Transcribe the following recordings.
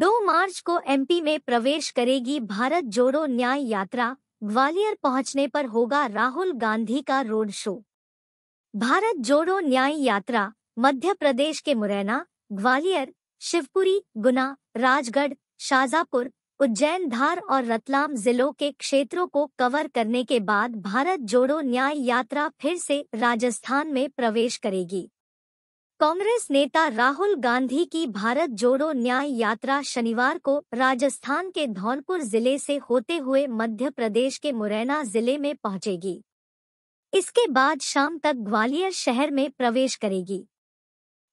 दो मार्च को एमपी में प्रवेश करेगी भारत जोड़ो न्याय यात्रा ग्वालियर पहुंचने पर होगा राहुल गांधी का रोड शो भारत जोड़ो न्याय यात्रा मध्य प्रदेश के मुरैना ग्वालियर शिवपुरी गुना राजगढ़ शाजापुर उज्जैन धार और रतलाम जिलों के क्षेत्रों को कवर करने के बाद भारत जोड़ो न्याय यात्रा फिर से राजस्थान में प्रवेश करेगी कांग्रेस नेता राहुल गांधी की भारत जोड़ो न्याय यात्रा शनिवार को राजस्थान के धौनपुर जिले से होते हुए मध्य प्रदेश के मुरैना जिले में पहुंचेगी इसके बाद शाम तक ग्वालियर शहर में प्रवेश करेगी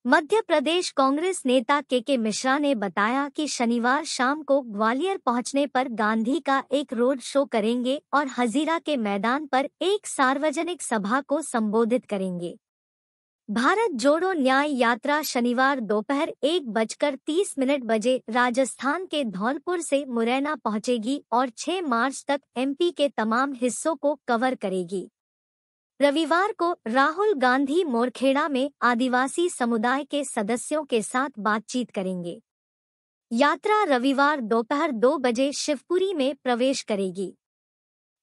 मध्य प्रदेश कांग्रेस नेता के के मिश्रा ने बताया कि शनिवार शाम को ग्वालियर पहुंचने पर गांधी का एक रोड शो करेंगे और हजीरा के मैदान पर एक सार्वजनिक सभा को संबोधित करेंगे भारत जोड़ो न्याय यात्रा शनिवार दोपहर एक बजकर तीस मिनट बजे राजस्थान के धौलपुर से मुरैना पहुंचेगी और 6 मार्च तक एमपी के तमाम हिस्सों को कवर करेगी रविवार को राहुल गांधी मोरखेड़ा में आदिवासी समुदाय के सदस्यों के साथ बातचीत करेंगे यात्रा रविवार दोपहर दो बजे शिवपुरी में प्रवेश करेगी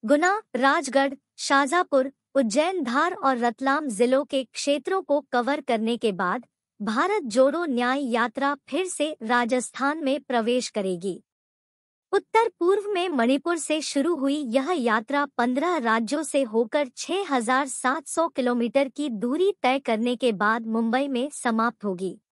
गुना राजगढ़ शाजापुर उज्जैन धार और रतलाम जिलों के क्षेत्रों को कवर करने के बाद भारत जोड़ो न्याय यात्रा फिर से राजस्थान में प्रवेश करेगी उत्तर पूर्व में मणिपुर से शुरू हुई यह यात्रा 15 राज्यों से होकर 6,700 किलोमीटर की दूरी तय करने के बाद मुंबई में समाप्त होगी